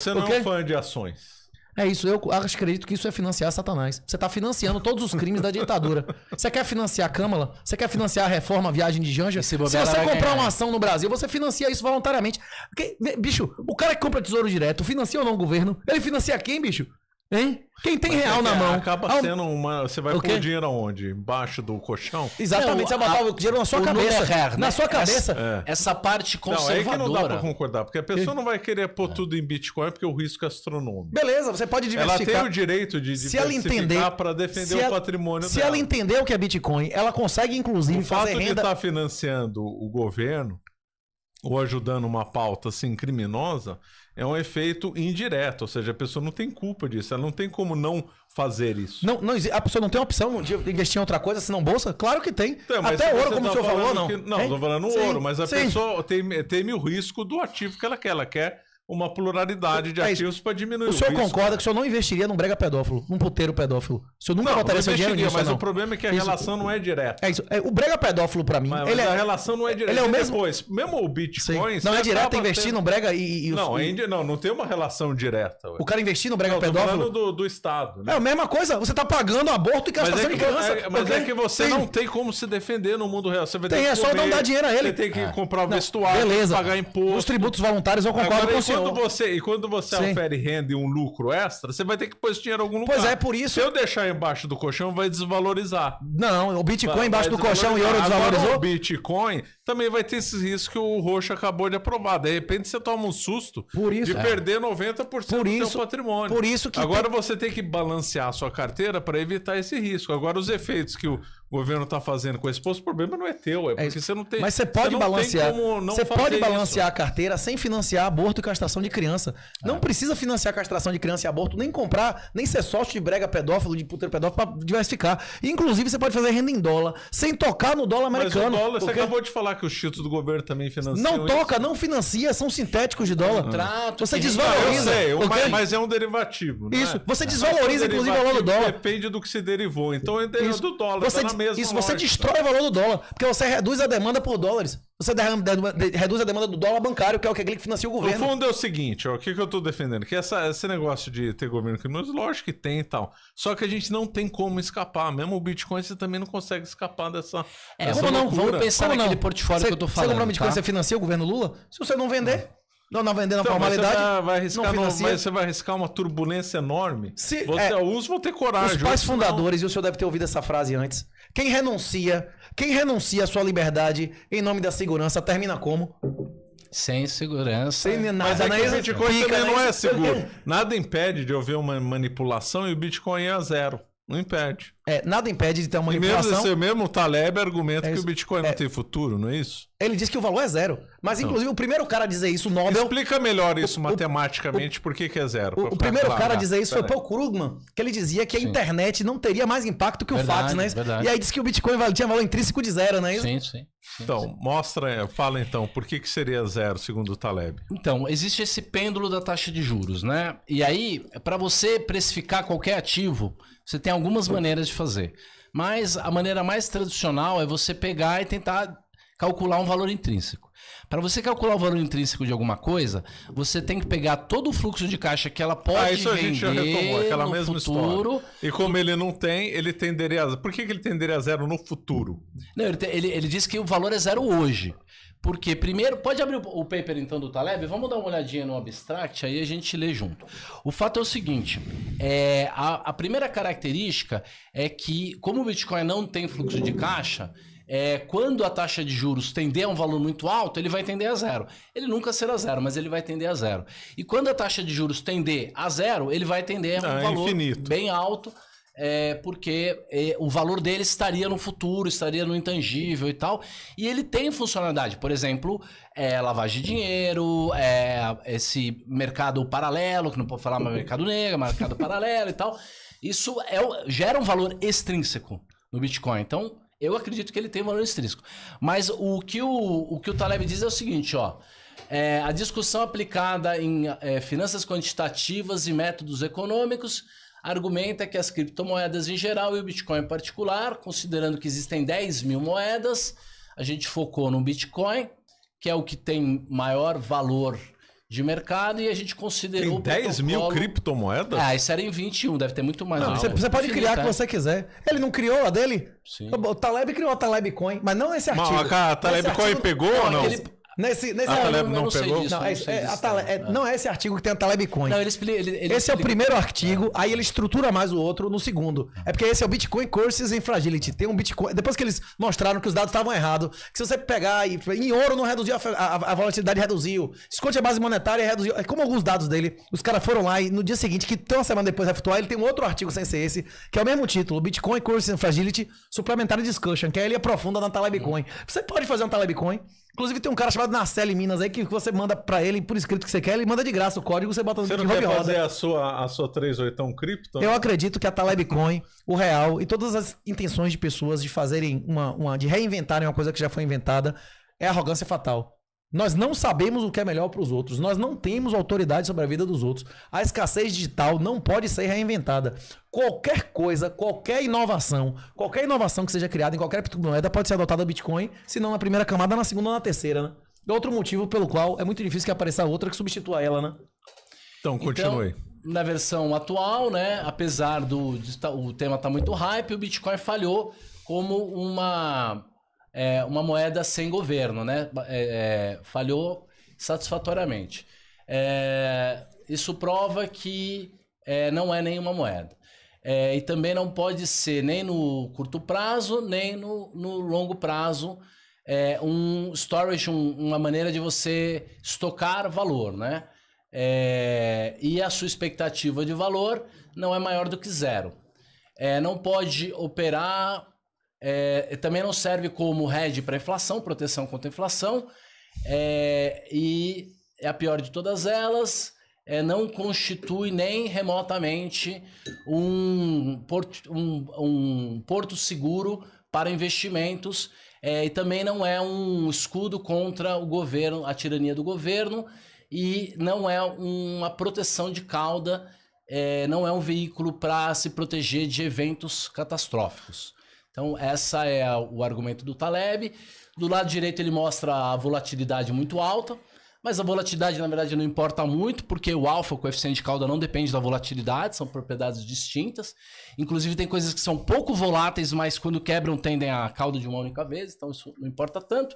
Você não é um fã de ações. É isso, eu acredito que isso é financiar Satanás. Você está financiando todos os crimes da ditadura. Você quer financiar a Câmara? Você quer financiar a reforma, a viagem de Janja? Se, você comprar uma ação no Brasil, você financia isso voluntariamente. Porque, bicho, o cara que compra tesouro direto, financia ou não o governo? Ele financia quem, bicho? Hein? Quem tem Mas real é na mão. Acaba ah, sendo uma. Você vai pôr o dinheiro aonde? Embaixo do colchão? Exatamente, não, você vai botar o dinheiro na sua cabeça. né? Na sua cabeça. Essa, é. essa parte conservadora. Não, é que não dá pra concordar, porque a pessoa não vai querer pôr é. tudo em Bitcoin porque o risco é astronômico. Beleza, você pode diversificar. Ela tem o direito de diversificar para defender o ela, patrimônio se dela. Se ela entender o que é Bitcoin, ela consegue, inclusive, o fazer renda... O fato de tá financiando o governo ou ajudando uma pauta assim criminosa é um efeito indireto, ou seja, a pessoa não tem culpa disso, ela não tem como não fazer isso. Não, não a pessoa não tem opção de investir em outra coisa senão bolsa? Claro que tem. tem então, Até ouro, tá como tá o senhor falou, não. Que, não, estou falando sim, ouro, mas a sim. pessoa tem, teme o risco do ativo que ela quer. Ela quer uma pluralidade de é ativos para diminuir o O senhor concorda que o senhor não investiria num brega pedófilo, num puteiro pedófilo? O senhor nunca votaria botaria seu dinheiro nisso, mas não. o problema é que a isso, relação não é direta. É isso. É, o brega pedófilo, para mim... Mas, mas é a relação não é direta. Ele é o mesmo... Depois, mesmo o Bitcoin... Não é direto investir tendo... no brega e... e não, o... É não, não tem uma relação direta. Ué. O cara investir no brega não, pedófilo... do, do Estado. Né? É a mesma coisa. Você tá pagando aborto e castração de criança. mas é, é que você não tem como se defender no mundo real. Você vai tem, é só não dar dinheiro a ele. Você tem que comprar o vestuário, pagar imposto. Os tributos voluntários, eu concordo com o senhor quando então, você, e quando você Sim. ofere renda e um lucro extra, você vai ter que pôr esse dinheiro em algum lugar. Pois é, por isso. Se eu deixar embaixo do colchão, vai desvalorizar. Não, o Bitcoin vai, embaixo vai do colchão e ouro desvalorizou. Agora, o Bitcoin também vai ter esses riscos que o Roxo acabou de aprovar. De repente você toma um susto por isso, de é. perder 90% por isso, do seu patrimônio. Por isso que. Agora tem... você tem que balancear a sua carteira para evitar esse risco. Agora, os efeitos que o, o governo está fazendo com esse posto, o problema não é teu, é, é porque é você não tem. Mas você pode você balancear. Você pode balancear isso. a carteira sem financiar aborto e castração de criança. Não ah. precisa financiar castração de criança e aborto, nem comprar, nem ser sócio de brega pedófilo, de puteiro pedófilo para diversificar. E, inclusive, você pode fazer renda em dólar, sem tocar no dólar americano. Mas o dólar, porque... você acabou de falar que os títulos do governo também financiam. Não isso. toca, não financia, são sintéticos de dólar. Contrato, você desvaloriza. Ah, eu sei, mas, mas, é um derivativo. Né? Isso. Você é desvaloriza, inclusive, o valor do dólar. Depende do que se derivou. Então, é do dólar. Você tá mesmo. Isso, você destrói o valor do dólar, porque você reduz a demanda por dólares. Você derrama, derrama, reduz a demanda do dólar bancário, que é o que, é financia o governo. No fundo é o seguinte, ó, o que, que eu estou defendendo? Que essa, esse negócio de ter governo criminoso, lógico que tem e tal. Só que a gente não tem como escapar. Mesmo o Bitcoin, você também não consegue escapar dessa. É, dessa como não? Vamos pensar como naquele não? portfólio você, que eu estou falando. Você comprar Bitcoin, tá? você financia o governo Lula? Se você não vender. Não. Não, não vendendo então, a formalidade. Você vai, arriscar não, mas você vai arriscar uma turbulência enorme. Se, você, é, é os vão ter coragem. Os pais fundadores, não. e o senhor deve ter ouvido essa frase antes. Quem renuncia, quem renuncia à sua liberdade em nome da segurança, termina como? Sem segurança. Sem nada. Mas é que o Bitcoin também né? não é seguro. Nada impede de haver uma manipulação e o Bitcoin é a zero. Não impede. É, nada impede de ter uma manipulação. E mesmo, esse mesmo Taleb é argumenta é que o Bitcoin não é. tem futuro, não é isso? Ele diz que o valor é zero. Mas, inclusive, o primeiro cara a dizer isso, o Nobel... Explica melhor isso o, matematicamente, o, por que, que é zero. O, o primeiro claro. cara a dizer isso foi o Paul Krugman, que ele dizia que a sim. internet não teria mais impacto que verdade, o fax, né? Verdade. E aí disse que o Bitcoin tinha valor intrínseco de zero, não é isso? Sim, sim. sim então, sim. mostra, fala então, por que, que seria zero, segundo o Taleb? Então, existe esse pêndulo da taxa de juros, né? E aí, para você precificar qualquer ativo, você tem algumas maneiras de fazer. Mas a maneira mais tradicional é você pegar e tentar calcular um valor intrínseco. Para você calcular o valor intrínseco de alguma coisa, você tem que pegar todo o fluxo de caixa que ela ah, pode ah, isso a gente já retomou, aquela mesma futuro. história. E como ele não tem, ele tenderia a... Por que, que ele tenderia a zero no futuro? Não, ele, te... ele, ele diz que o valor é zero hoje. Porque primeiro, pode abrir o paper então do Taleb? Vamos dar uma olhadinha no abstract, aí a gente lê junto. O fato é o seguinte: é, a, a primeira característica é que, como o Bitcoin não tem fluxo de caixa, é, quando a taxa de juros tender a um valor muito alto, ele vai tender a zero. Ele nunca será zero, mas ele vai tender a zero. E quando a taxa de juros tender a zero, ele vai tender a um ah, valor infinito. bem alto é, porque é, o valor dele estaria no futuro, estaria no intangível e tal. E ele tem funcionalidade, por exemplo, é, lavagem de dinheiro, é, esse mercado paralelo, que não pode falar mais mercado negro, mercado paralelo e tal. Isso é, gera um valor extrínseco no Bitcoin. Então, eu acredito que ele tem valor extrínseco. Mas o que o, o, que o Taleb diz é o seguinte, ó. É, a discussão aplicada em é, finanças quantitativas e métodos econômicos argumenta que as criptomoedas em geral e o Bitcoin em particular, considerando que existem 10 mil moedas, a gente focou no Bitcoin, que é o que tem maior valor de mercado e a gente considerou. Tem 10 mil criptomoedas? Ah, isso era em 21, deve ter muito mais. Não, Você, você, pode criar o que você quiser. Ele não criou a dele? Sim. O Taleb criou a Taleb Coin, mas não esse artigo. Mas a Taleb Coin artigo... pegou não, ou não? Aquele... Nesse, nesse a Taleb não, pegou? não, é, é, é, é, esse artigo que tem a Taleb Coin. Não, ele ele, ele esse explica. é o primeiro artigo, aí ele estrutura mais o outro no segundo. É porque esse é o Bitcoin Curses in Fragility. Tem um Bitcoin. Depois que eles mostraram que os dados estavam errados, que se você pegar e em ouro não reduziu a, a, a volatilidade, reduziu. Esconde a base monetária reduziu. Como alguns dados dele, os caras foram lá e no dia seguinte, que tem uma semana depois efetuar, ele tem um outro artigo sem ser esse, que é o mesmo título: Bitcoin Curses in Fragility Supplementary Discussion, que aí ele aprofunda na Taleb Coin. Você pode fazer um Taleb Coin. Inclusive tem um cara chamado Narcelo em Minas aí que você manda pra ele por escrito que você quer, ele manda de graça o código, você bota no você não quer fazer roda. a sua a sua 38 cripto? Né? Eu acredito que a Taleb o real e todas as intenções de pessoas de fazerem uma, uma de reinventarem uma coisa que já foi inventada é arrogância fatal. Nós não sabemos o que é melhor para os outros. Nós não temos autoridade sobre a vida dos outros. A escassez digital não pode ser reinventada. Qualquer coisa, qualquer inovação, qualquer inovação que seja criada em qualquer criptomoeda pode ser adotada a Bitcoin, se não na primeira camada, na segunda ou na terceira, né? Outro motivo pelo qual é muito difícil que apareça outra que substitua ela, né? Então, então continue. Então, na versão atual, né, apesar do tá, o tema tá muito hype, o Bitcoin falhou como uma é, uma moeda sem governo, né? É, é, falhou satisfatoriamente. É, isso prova que é, não é nenhuma moeda. e também não pode ser nem no curto prazo, nem no, no longo prazo um storage, um, uma maneira de você estocar valor, né? É, e a sua expectativa de valor não é maior do que zero. É, não pode operar é, também não serve como hedge para inflação, proteção contra inflação. É, e é a pior de todas elas. É, não constitui nem remotamente um porto, um, um porto seguro para investimentos é, e também não é um escudo contra o governo, a tirania do governo e não é uma proteção de cauda, é, não é um veículo para se proteger de eventos catastróficos. Então, essa é a, o argumento do Taleb. Do lado direito ele mostra a volatilidade muito alta, mas a volatilidade na verdade não importa muito, porque o alfa, o coeficiente de cauda não depende da volatilidade, são propriedades distintas. Inclusive tem coisas que são pouco voláteis, mas quando quebram tendem a cauda de uma única vez, então isso não importa tanto.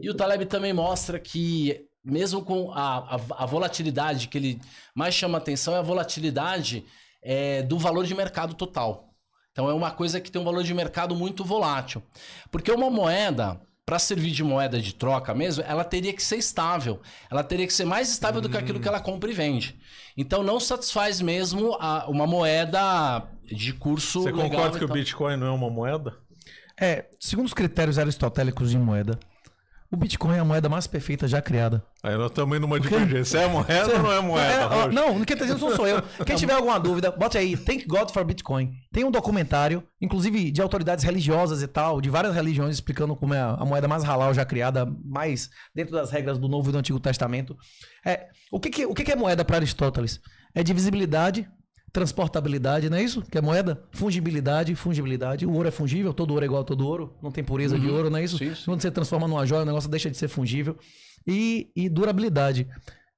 E o Taleb também mostra que mesmo com a, a, a volatilidade que ele mais chama atenção é a volatilidade é, do valor de mercado total. Então é uma coisa que tem um valor de mercado muito volátil. Porque uma moeda, para servir de moeda de troca mesmo, ela teria que ser estável. Ela teria que ser mais estável hum. do que aquilo que ela compra e vende. Então não satisfaz mesmo a, uma moeda de curso. Você legal, concorda que então. o Bitcoin não é uma moeda? É, segundo os critérios aristotélicos de moeda, o Bitcoin é a moeda mais perfeita já criada. Aí nós estamos numa Porque... divergência. É moeda Você... ou não é moeda? É, não, quem está dizendo não sou eu. Tá quem tiver alguma dúvida, bote aí. Thank God for Bitcoin. Tem um documentário, inclusive de autoridades religiosas e tal, de várias religiões, explicando como é a moeda mais halal já criada, mais dentro das regras do Novo e do Antigo Testamento. É, o que, que o que, que é moeda para Aristóteles? É divisibilidade transportabilidade, não é isso? Que é moeda? Fungibilidade, fungibilidade. O ouro é fungível, todo ouro é igual a todo ouro, não tem pureza uhum. de ouro, não é isso? Sim, sim. Quando você transforma numa joia, o negócio deixa de ser fungível. E, e durabilidade.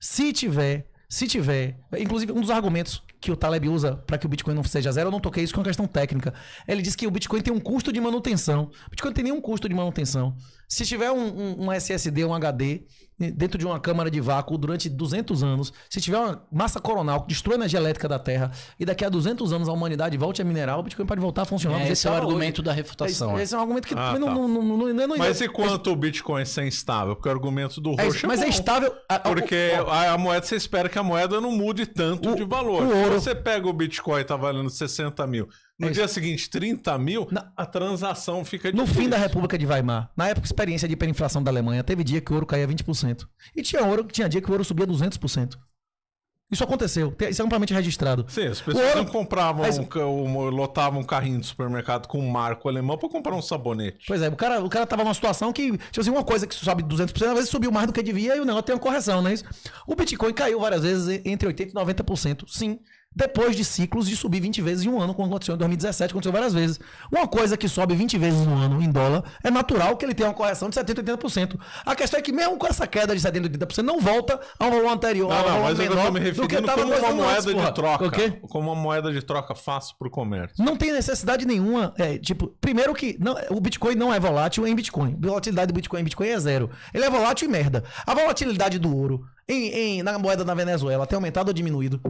Se tiver se tiver, inclusive um dos argumentos que o Taleb usa para que o Bitcoin não seja zero, eu não toquei isso, que é uma questão técnica. Ele diz que o Bitcoin tem um custo de manutenção. O Bitcoin não tem nenhum custo de manutenção. Se tiver um, um, um, SSD, um HD, né, dentro de uma câmara de vácuo durante 200 anos, se tiver uma massa coronal que destrói a energia elétrica da Terra e daqui a 200 anos a humanidade volte a mineral, o Bitcoin pode voltar a funcionar. É, esse é o tá argumento hoje. da refutação. Né? esse é um argumento que ah, tá. não, não, não, não, é Mas e é quanto o Bitcoin é ser instável? Porque o argumento do roxo é, Mas é, é estável. A, porque a, a, a moeda você espera que a a moeda não mude tanto o, de valor. Se então, você pega o Bitcoin e tá valendo 60 mil, no é dia seguinte 30 mil, na, a transação fica difícil. No fim da República de Weimar, na época experiência de hiperinflação da Alemanha, teve dia que o ouro caía 20%. E tinha, ouro, tinha dia que o ouro subia 200%. Isso aconteceu. Isso é amplamente registrado. Sim, as pessoas ouro... não compravam, Mas... um, lotavam um carrinho de supermercado com um marco alemão para comprar um sabonete. Pois é, o cara, o cara tava numa situação que, tipo assim, uma coisa que sobe 200%, às vezes subiu mais do que devia e o negócio tem uma correção, não é isso? O Bitcoin caiu várias vezes entre 80% e 90%. Sim, depois de ciclos de subir 20 vezes em um ano, como aconteceu em 2017, aconteceu várias vezes. Uma coisa que sobe 20 vezes no ano em dólar, é natural que ele tenha uma correção de 70%, 80%. A questão é que mesmo com essa queda de 70%, 80%, não volta ao valor anterior, não, ao valor não, mas menor é eu tô me referindo do como uma moeda antes, de porra. troca, okay? como uma moeda de troca fácil para o comércio. Não tem necessidade nenhuma, é, tipo, primeiro que não, o Bitcoin não é volátil em Bitcoin. A volatilidade do Bitcoin em Bitcoin é zero. Ele é volátil e merda. A volatilidade do ouro em, em na moeda da Venezuela tem aumentado ou diminuído?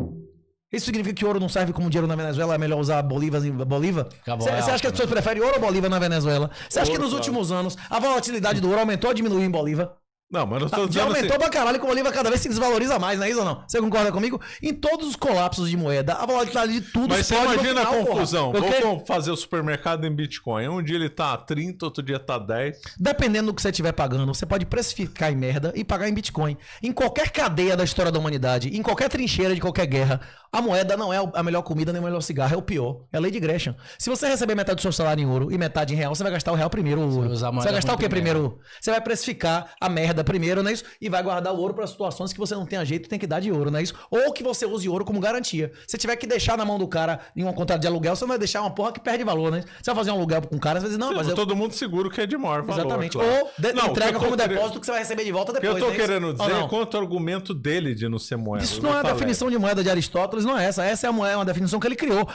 Isso significa que ouro não serve como dinheiro na Venezuela, é melhor usar bolívar em bolívar? Você acha alta, que as né? pessoas né? preferem ouro ou bolívar na Venezuela? Você acha que nos últimos anos a volatilidade do ouro aumentou ou diminuiu em bolívar? Não, mas não estou tá, dizendo. Já assim- aumentou assim... pra caralho que o Bolívar cada vez se desvaloriza mais, não é isso ou não? Você concorda comigo? Em todos os colapsos de moeda, a volatilidade de tudo Mas você imagina a confusão. Porra. Vou fazer o supermercado em Bitcoin. Um dia ele tá a 30, outro dia tá a 10. Dependendo do que você estiver pagando, você pode precificar em merda e pagar em Bitcoin. Em qualquer cadeia da história da humanidade, em qualquer trincheira de qualquer guerra, a moeda não é a melhor comida nem o melhor cigarro, é o pior. É a lei de Gresham. Se você receber metade do seu salário em ouro e metade em real, você vai gastar o real primeiro. Você, vai gastar o que primeiro? primeiro? Você vai precificar a merda primeiro, não é isso? E vai guardar o ouro para situações que você não tem jeito, tem que dar de ouro, não é isso? Ou que você use ouro como garantia. Se tiver que deixar na mão do cara em um contrato de aluguel, você não vai deixar é uma porra que perde valor, né? Você vai fazer um aluguel com o cara, às vezes não, Sim, mas eu... todo mundo seguro que é de maior valor. Exatamente. Claro. Ou de... não, entrega como querendo... depósito que você vai receber de volta depois. eu tô é querendo dizer é quanto contra argumento dele de não ser moeda. Isso não é a definição de moeda de Aristóteles, não é essa. Essa é uma, uma definição que ele criou.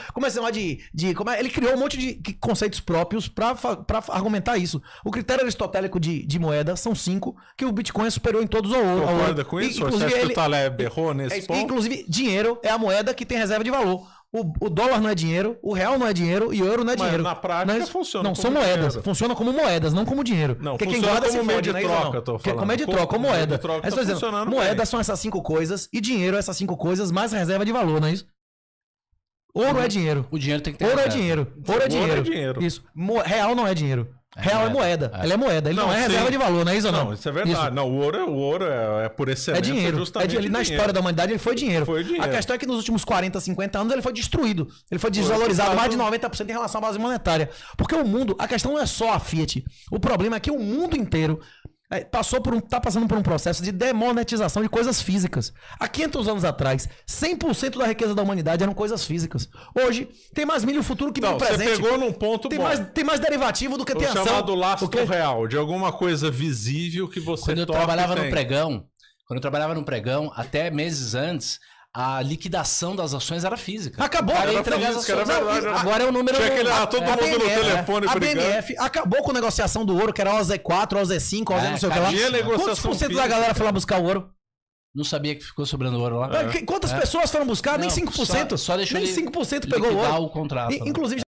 é de, de como é, ele criou um monte de conceitos próprios para argumentar isso. O critério aristotélico de, de moeda são cinco, que o Bitcoin é superou em todos os ouro Concorda com isso? Inclusive, Você acha ele... que o Taleb errou nesse é, ponto? Inclusive, dinheiro é a moeda que tem reserva de valor. O, o, dólar não é dinheiro, o real não é dinheiro e o euro não é Mas dinheiro. Na prática Mas, funciona. Não, são moedas. Dinheiro. Funciona como moedas, não como dinheiro. Não, Porque quem guarda como meio né, de troca, tô falando. Como é de troca, como moeda. troca, tá dizendo, moedas bem. são essas cinco coisas e dinheiro é essas cinco coisas mais reserva de valor, não é isso? Ouro é hum. dinheiro. O dinheiro tem que ter. Ouro é dinheiro. Ouro é dinheiro. Ouro é dinheiro. Isso. Real não é dinheiro. É, Real é moeda. É. Ela é moeda. Ele não, não é sim. reserva de valor, não é isso ou não? Não, isso é verdade. Isso. Não, o ouro, é, o ouro é, é por é excelência. É dinheiro. É dinheiro. Na história da humanidade ele foi dinheiro. foi dinheiro. A questão é que nos últimos 40, 50 anos ele foi destruído. Ele foi desvalorizado mais de 90% em relação à base monetária. Porque o mundo, a questão não é só a Fiat. O problema é que o mundo inteiro Passou por um, tá passando por um processo de demonetização de coisas físicas. Há 500 anos atrás, 100% da riqueza da humanidade eram coisas físicas. Hoje, tem mais milho futuro que milho presente. Você pegou num ponto tem bom. Mais, tem mais derivativo do que o tem ação. chamado lastro real, de alguma coisa visível que você Quando eu trabalhava tem. no pregão, quando eu trabalhava no pregão, até meses antes, a liquidação das ações era física. Acabou. Era entregar física, ações. Era verdade, né? agora é o número... Tinha aquele, ah, todo mundo BNF, no telefone A BNF acabou com a negociação do ouro, que era OZ4, OZ5, OZ é, não sei o que lá. Quantos por cento da galera foi lá buscar o ouro? Não sabia que ficou sobrando ouro lá. É. Quantas é. pessoas foram buscar? Não, nem 5%. Só, só deixou nem 5% pegou ouro. o contrato. E, né? inclusive...